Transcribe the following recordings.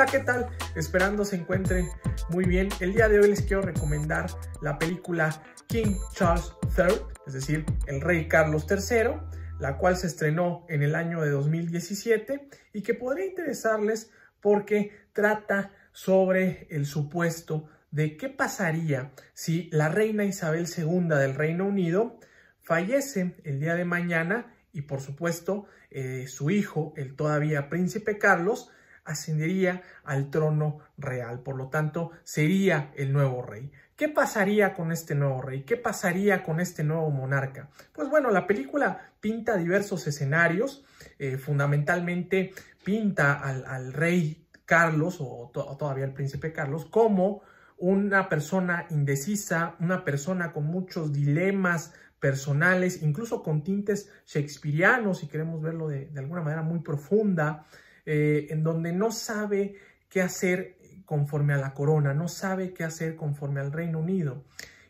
Hola, ¿qué tal? Esperando se encuentren muy bien. El día de hoy les quiero recomendar la película King Charles III, es decir, el rey Carlos III, la cual se estrenó en el año de 2017 y que podría interesarles porque trata sobre el supuesto de qué pasaría si la reina Isabel II del Reino Unido fallece el día de mañana y por supuesto eh, su hijo, el todavía príncipe Carlos, ascendería al trono real, por lo tanto sería el nuevo rey. ¿Qué pasaría con este nuevo rey? ¿Qué pasaría con este nuevo monarca? Pues bueno, la película pinta diversos escenarios, eh, fundamentalmente pinta al, rey Carlos o, todavía el príncipe Carlos como una persona indecisa, una persona con muchos dilemas personales, incluso con tintes shakespearianos, si queremos verlo de alguna manera muy profunda, eh, en donde no sabe qué hacer conforme a la corona, no sabe qué hacer conforme al Reino Unido.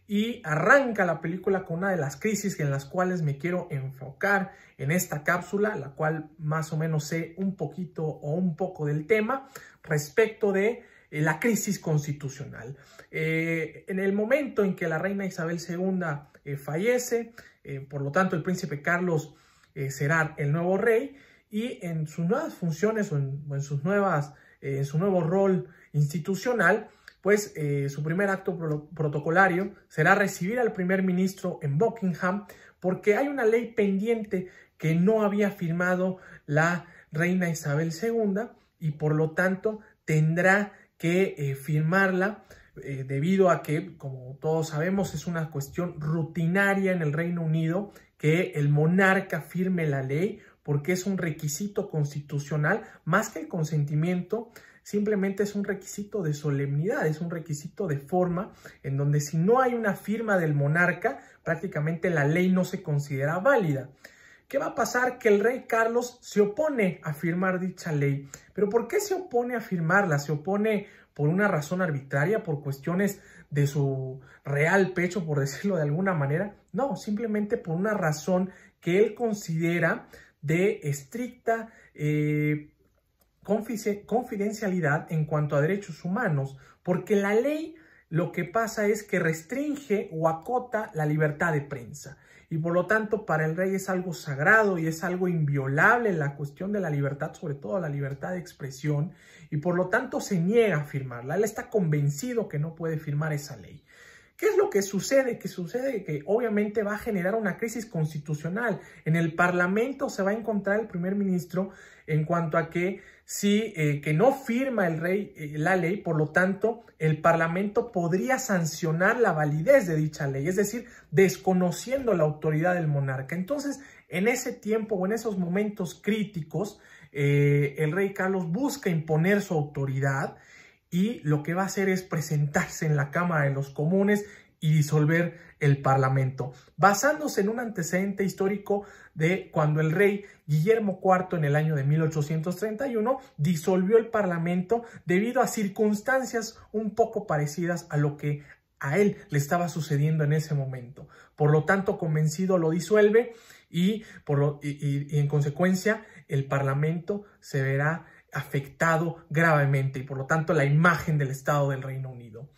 Y arranca la película con una de las crisis en las cuales me quiero enfocar en esta cápsula, la cual más o menos sé un poquito o un poco del tema respecto de eh, la crisis constitucional. Eh, en el momento en que la reina Isabel II fallece, por lo tanto el príncipe Carlos será el nuevo rey, y en sus nuevas funciones o en, sus nuevas, eh, en su nuevo rol institucional, pues eh, su primer acto protocolario será recibir al primer ministro en Buckingham porque hay una ley pendiente que no había firmado la reina Isabel II y por lo tanto tendrá que eh, firmarla debido a que, como todos sabemos, es una cuestión rutinaria en el Reino Unido que el monarca firme la ley porque es un requisito constitucional, más que el consentimiento, simplemente es un requisito de solemnidad, es un requisito de forma, en donde si no hay una firma del monarca, prácticamente la ley no se considera válida. ¿Qué va a pasar? Que el rey Carlos se opone a firmar dicha ley. ¿Pero por qué se opone a firmarla? Se opone por una razón arbitraria, por cuestiones de su real pecho, por decirlo de alguna manera. No, simplemente por una razón que él considera de estricta eh, confidencialidad en cuanto a derechos humanos, porque la ley lo que pasa es que restringe o acota la libertad de prensa. Y por lo tanto, para el rey es algo sagrado y es algo inviolable la cuestión de la libertad, sobre todo la libertad de expresión, y por lo tanto se niega a firmarla. Él está convencido que no puede firmar esa ley. ¿Qué es lo que sucede? Que sucede que obviamente va a generar una crisis constitucional. En el Parlamento se va a encontrar el primer ministro en cuanto a que si eh, que no firma el rey eh, la ley, por lo tanto, el Parlamento podría sancionar la validez de dicha ley, es decir, desconociendo la autoridad del monarca. Entonces, en ese tiempo o en esos momentos críticos, eh, el rey Carlos busca imponer su autoridad y lo que va a hacer es presentarse en la Cámara de los Comunes y disolver el Parlamento, basándose en un antecedente histórico de cuando el rey Guillermo IV en el año de 1831 disolvió el Parlamento debido a circunstancias un poco parecidas a lo que a él le estaba sucediendo en ese momento. Por lo tanto, convencido lo disuelve y, por lo, y en consecuencia el Parlamento se verá afectado gravemente y por lo tanto la imagen del Estado del Reino Unido.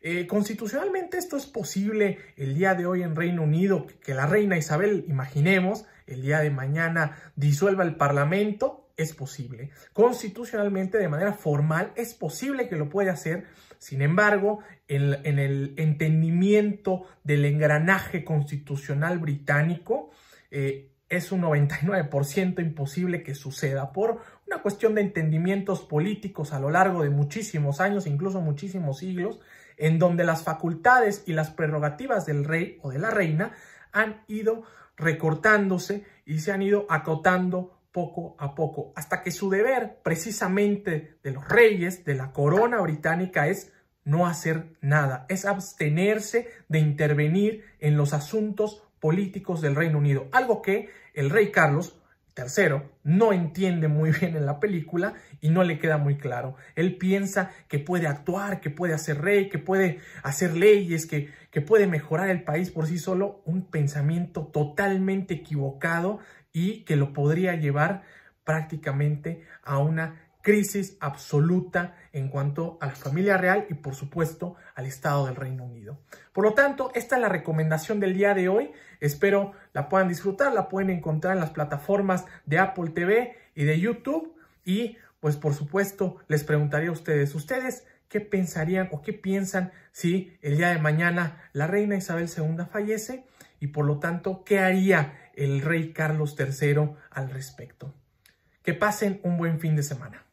Eh, constitucionalmente esto es posible el día de hoy en Reino Unido, que la reina Isabel, imaginemos, el día de mañana disuelva el Parlamento, es posible. Constitucionalmente, de manera formal, es posible que lo pueda hacer. Sin embargo, en, el entendimiento del engranaje constitucional británico, eh, es un 99% imposible que suceda por una cuestión de entendimientos políticos a lo largo de muchísimos años, incluso muchísimos siglos, en donde las facultades y las prerrogativas del rey o de la reina han ido recortándose y se han ido acotando poco a poco, hasta que su deber precisamente de los reyes, de la corona británica, es no hacer nada, es abstenerse de intervenir en los asuntos políticos del Reino Unido, algo que el rey Carlos tercero, no entiende muy bien en la película y no le queda muy claro. Él piensa que puede actuar, que puede hacer rey, que puede hacer leyes, que, que puede mejorar el país por sí solo. Un pensamiento totalmente equivocado y que lo podría llevar prácticamente a una crisis absoluta en cuanto a la familia real y por supuesto al Estado del Reino Unido. Por lo tanto, esta es la recomendación del día de hoy. Espero la puedan disfrutar, la pueden encontrar en las plataformas de Apple TV y de YouTube. Y pues por supuesto les preguntaría a ustedes, ¿ustedes qué pensarían o qué piensan si el día de mañana la reina Isabel II fallece? Y por lo tanto, ¿qué haría el rey Carlos III al respecto? Que pasen un buen fin de semana.